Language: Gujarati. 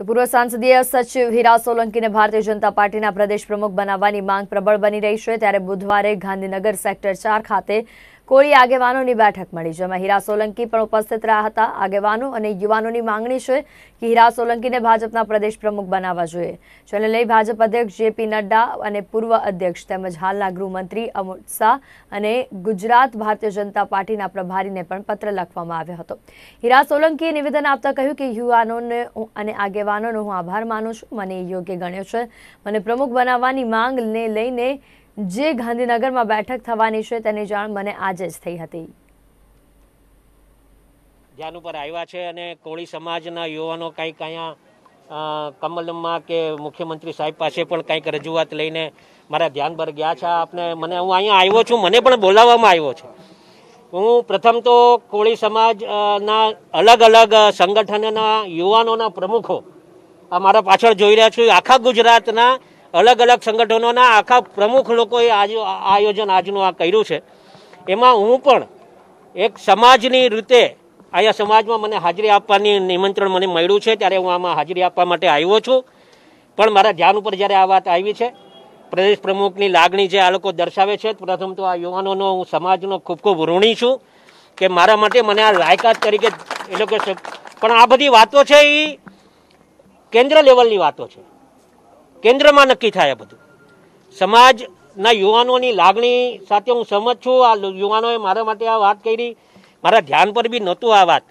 તો પૂર્વ સંસદીય સચિવ હીરા સોલંકીને ભારતીય જનતા પાર્ટીના પ્રદેશ પ્રમુખ બનાવવાની માંગ પ્રબળ બની રહી છે ત્યારે બુધવારે ગાંધીનગર સેક્ટર ચાર ખાતે કોળી આગેવાનોની બેઠક મળી જેમાં હીરા સોલંકી પણ ઉપસ્થિત રહ્યા હતા આગેવાનો અને યુવાનોની માંગણી છે કે હીરા સોલંકીને ભાજપના પ્રદેશ પ્રમુખ બનાવવા જોઈએ જેને લઈ ભાજપ અધ્યક્ષ જેપી નડ્ડા અને પૂર્વ અધ્યક્ષ તેમજ હાલના ગૃહમંત્રી અમિત શાહ અને ગુજરાત ભારતીય જનતા પાર્ટીના પ્રભારીને પણ પત્ર લખવામાં આવ્યો હતો હીરા સોલંકીએ નિવેદન આપતા કહ્યું કે યુવાનોને અને આગેવાનોનો હું આભાર માનું છું મને યોગ્ય ગણ્યો છે મને પ્રમુખ બનાવવાની માંગને લઈને જે ગાંધીનગરમાં બેઠક થવાની છે તેની જાણ મને આજે જ થઈ હતી ધ્યાન ઉપર આવ્યા છે અને કોળી સમાજના યુવાનો કંઈક અહીંયા કમલમાં કે મુખ્યમંત્રી સાહેબ પાસે પણ કંઈક રજૂઆત લઈને મારા ધ્યાન પર ગયા છે આપને મને હું અહીંયા આવ્યો છું મને પણ બોલાવવામાં આવ્યો છે હું પ્રથમ તો કોળી સમાજના અલગ અલગ સંગઠનના યુવાનોના પ્રમુખો આ મારા પાછળ જોઈ રહ્યા છું આખા ગુજરાતના અલગ અલગ સંગઠનોના આખા પ્રમુખ લોકોએ આજ આયોજન આજનું આ કર્યું છે એમાં હું પણ એક સમાજની રીતે અહીંયા સમાજમાં મને હાજરી આપવાની નિમંત્રણ મને મળ્યું છે ત્યારે હું આમાં હાજરી આપવા માટે આવ્યો છું પણ મારા ધ્યાન ઉપર જ્યારે આ વાત આવી છે પ્રદેશ પ્રમુખની લાગણી જે આ લોકો દર્શાવે છે પ્રથમ તો આ યુવાનોનો હું સમાજનો ખૂબ ખૂબ ઋણી છું કે મારા માટે મને આ લાયકાત તરીકે એ લોકો પણ આ બધી વાતો છે એ કેન્દ્ર લેવલની વાતો છે કેન્દ્રમાં નક્કી થાય બધું સમાજના યુવાનોની લાગણી સાથે હું સહમત છું આ યુવાનોએ મારા માટે આ વાત કરી મારા ધ્યાન પર બી નહોતું આ વાત